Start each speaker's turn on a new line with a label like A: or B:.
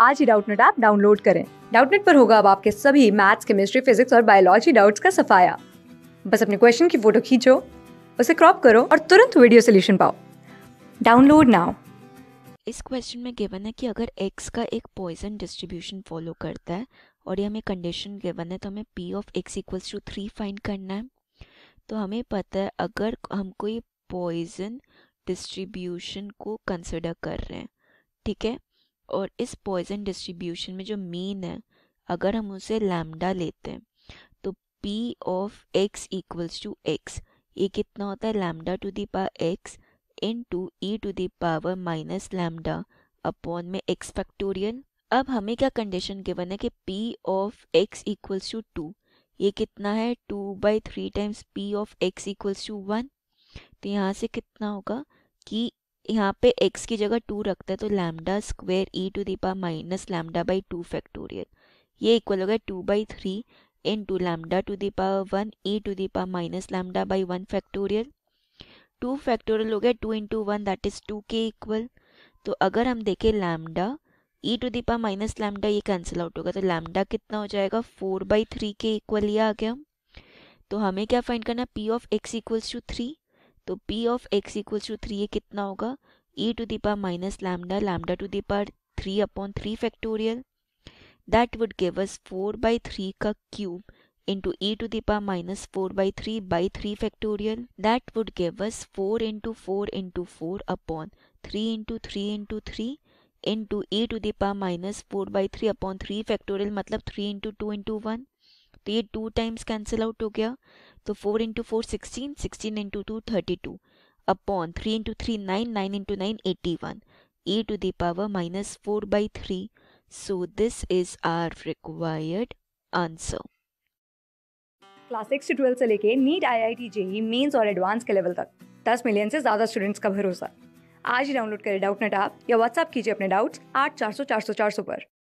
A: आज ही Doubtnut app download करें डाउटनेट पर होगा अब आपके सभी मैथ्स केमिस्ट्री फिजिक्स और बायोलॉजी डाउट्स का सफाया बस अपने क्वेश्चन की फोटो खींचो उसे क्रॉप करो और तुरंत वीडियो सोल्यूशन पाओ डाउनलोड नाउ
B: इस क्वेश्चन में गिवन है कि अगर एक्स का एक पॉइजन डिस्ट्रीब्यूशन फॉलो करता है और ये हमें कंडीशन गिवन है तो हमें P of X equals to three find करना है तो हमें पता है अगर हम कोई पॉइजन डिस्ट्रीब्यूशन को कंसिडर कर रहे हैं ठीक है और इस पॉइजन डिस्ट्रीब्यूशन में जो मीन है अगर हम उसे लैमडा लेते हैं तो P of X equals to X ये कितना होता है lambda to the power X into e to the power minus lambda upon में एक्स फैक्टोरियल अब हमें क्या कंडीशन गिवन है कि P of X equals to two ये कितना है two by three times P of X equals to one तो यहाँ से कितना होगा कि यहाँ पे x की जगह टू रखते हैं तो lambda square e to the power minus lambda by two factorial ये इक्वल हो गया two by three into lambda to the power one e to the power minus lambda by one factorial two factorial हो गया two into one that is two के equal तो अगर हम देखें lambda e to the power minus lambda ये cancel out होगा तो लैमडा कितना हो जाएगा फोर बाई थ्री के इक्वल ये आ गया तो हमें क्या फाइंड करना है P of X equals to three तो p of x equals to three ये कितना होगा e to power minus lambda lambda to power three upon three factorial that would give us four by three का cube into e to power minus four by three by three factorial that would give us four into four into four upon three into three into three into e to power minus four by three upon three factorial मतलब three into two into one तो ये two times cancel out हो गया तो four into four sixteen sixteen into two thirty two upon three into three nine nine into nine eighty one e to the power minus 4 by 3. So this is our required answer.
A: Class six to twelfth से लेके NEET I I T JEE mains और advance के level तक दस million से ज़्यादा students का भरोसा आज ही डाउनलोड करें डाउट नेट आप या व्हाट्सअप कीजिए अपने डाउट्स आठ चार सौ चार सौ चार सौ पर